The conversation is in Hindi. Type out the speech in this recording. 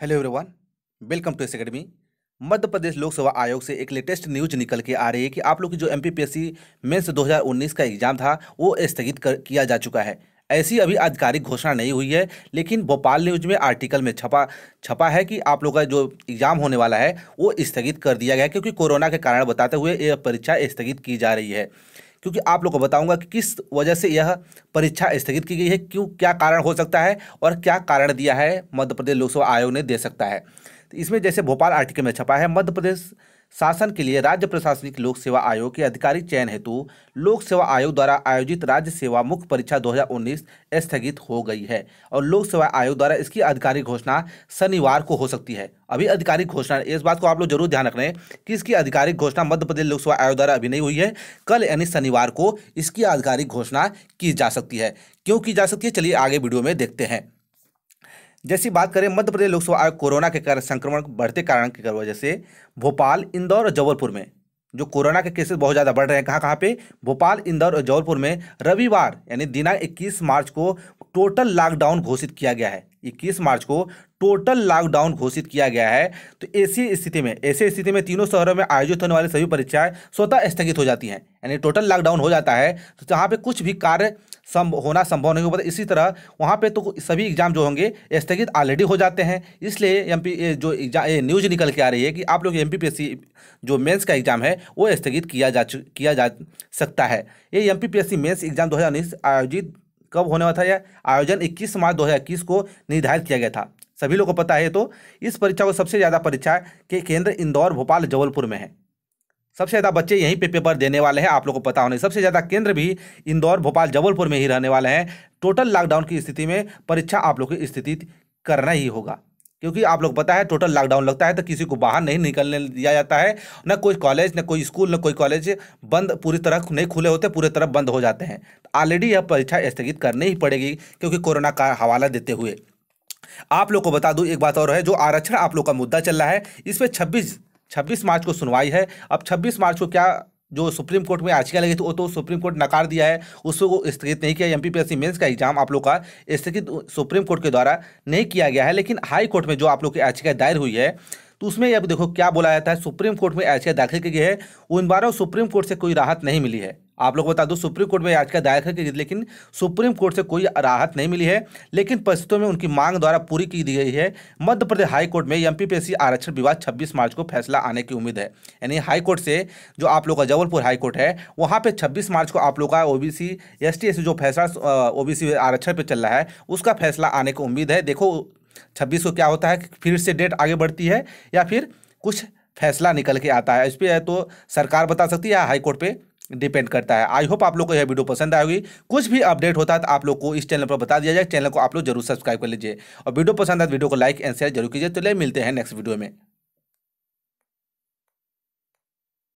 hello everyone welcome to S academy Madhya Pradesh लोक सेवा आयोग से एक लेटेस्ट न्यूज निकल के आ रही है कि आप लोग की जो एम पी मेंस 2019 का एग्जाम था वो स्थगित कर किया जा चुका है ऐसी अभी आधिकारिक घोषणा नहीं हुई है लेकिन भोपाल न्यूज में आर्टिकल में छपा छपा है कि आप लोगों का जो एग्ज़ाम होने वाला है वो स्थगित कर दिया गया है क्योंकि कोरोना के कारण बताते हुए यह परीक्षा स्थगित की जा रही है क्योंकि आप लोग को बताऊंगा कि किस वजह से यह परीक्षा स्थगित की गई है क्यों क्या कारण हो सकता है और क्या कारण दिया है मध्य प्रदेश लोक सेवा आयोग ने दे सकता है तो इसमें जैसे भोपाल आर्टिकल में छपा है मध्य प्रदेश शासन के लिए राज्य प्रशासनिक लोक सेवा आयोग के अधिकारी चयन हेतु लोक सेवा आयोग द्वारा आयोजित राज्य सेवा मुख्य परीक्षा 2019 स्थगित हो गई है और लोक सेवा आयोग द्वारा इसकी आधिकारिक घोषणा शनिवार को हो सकती है अभी आधिकारिक घोषणा इस बात को आप लोग जरूर ध्यान रखने कि इसकी आधिकारिक घोषणा मध्य प्रदेश लोक सेवा आयोग द्वारा अभी नहीं हुई है कल यानी शनिवार को इसकी आधिकारिक घोषणा की जा सकती है क्यों की जा सकती है चलिए आगे वीडियो में देखते हैं जैसी बात करें मध्य प्रदेश लोकसभा आयोग कोरोना के कारण संक्रमण बढ़ते कारण की वजह से भोपाल इंदौर और जबलपुर में जो कोरोना के केसेस बहुत ज़्यादा बढ़ रहे हैं कहाँ कहाँ पे भोपाल इंदौर और जबलपुर में रविवार यानी दिनांक 21 मार्च को टोटल लॉकडाउन घोषित किया गया है इक्कीस मार्च को टोटल लॉकडाउन घोषित किया गया है तो ऐसी स्थिति में ऐसी स्थिति में तीनों शहरों में आयोजित होने वाली सभी परीक्षाएं स्वतः स्थगित हो जाती हैं यानी टोटल लॉकडाउन हो जाता है तो जहाँ पे कुछ भी कार्य संभ होना संभव नहीं हो पाता तो इसी तरह वहाँ पे तो सभी एग्जाम जो होंगे स्थगित ऑलरेडी हो जाते हैं इसलिए एम जो एग्जाम न्यूज निकल के आ रही है कि आप लोग एम जो मेन्स का एग्जाम है वो स्थगित किया जा किया जा सकता है ये एम पी एग्जाम दो आयोजित कब होने वाला था यह आयोजन 21 मार्च 2021 को निर्धारित किया गया था सभी लोगों को पता है तो इस परीक्षा को सबसे ज़्यादा परीक्षा के केंद्र इंदौर भोपाल जबलपुर में है सबसे ज़्यादा बच्चे यहीं पे पेपर देने वाले हैं आप लोगों को पता होने सबसे ज़्यादा केंद्र भी इंदौर भोपाल जबलपुर में ही रहने वाले हैं टोटल लॉकडाउन की स्थिति में परीक्षा आप लोग की स्थिति करना ही होगा क्योंकि आप लोग पता है टोटल लॉकडाउन लगता है तो किसी को बाहर नहीं निकलने दिया जाता है न कोई कॉलेज न कोई स्कूल न कोई कॉलेज बंद पूरी तरह नहीं खुले होते पूरी तरह बंद हो जाते हैं ऑलरेडी यह परीक्षा स्थगित करनी ही पड़ेगी क्योंकि कोरोना का हवाला देते हुए आप लोग को बता दूँ एक बात और है जो आरक्षण आप लोग का मुद्दा चल रहा है इस पर छब्बीस छब्बीस मार्च को सुनवाई है अब छब्बीस मार्च को क्या जो सुप्रीम कोर्ट में याचिका लगी थी वो तो सुप्रीम कोर्ट नकार दिया है उसको स्थगित नहीं किया एम पी मेंस का एग्जाम आप लोग का स्थगित सुप्रीम कोर्ट के द्वारा नहीं किया गया है लेकिन हाई कोर्ट में जो आप लोग की याचिका दायर हुई है तो उसमें अब देखो क्या बोला जाता है सुप्रीम कोर्ट में याचिका दाखिल की गई है उन बारह सुप्रीम कोर्ट से कोई राहत नहीं मिली है आप लोग बता दो सुप्रीम कोर्ट में याचिका दायर कर लेकिन सुप्रीम कोर्ट से कोई राहत नहीं मिली है लेकिन परिस्थितियों में उनकी मांग द्वारा पूरी की दी गई है मध्य प्रदेश हाई कोर्ट में एमपीपीएससी आरक्षण विवाद 26 मार्च को फैसला आने की उम्मीद है यानी हाई कोर्ट से जो आप लोग का जबलपुर हाई कोर्ट है वहाँ पर छब्बीस मार्च को आप लोग का ओबीसी एस एससी जो फैसला ओ आरक्षण पर चल रहा है उसका फैसला आने की उम्मीद है देखो छब्बीस को क्या होता है फिर से डेट आगे बढ़ती है या फिर कुछ फैसला निकल के आता है इस पर तो सरकार बता सकती है हाईकोर्ट पे डिपेंड करता है आई होप आप लोग को यह वीडियो पसंद आई होगी कुछ भी अपडेट होता है तो आप लोग को इस चैनल पर बता दिया जाए चैनल को आप लोग जरूर सब्सक्राइब कर लीजिए और वीडियो पसंद आए तो वीडियो को लाइक एंड शेयर जरूर कीजिए तो ले मिलते हैं नेक्स्ट वीडियो में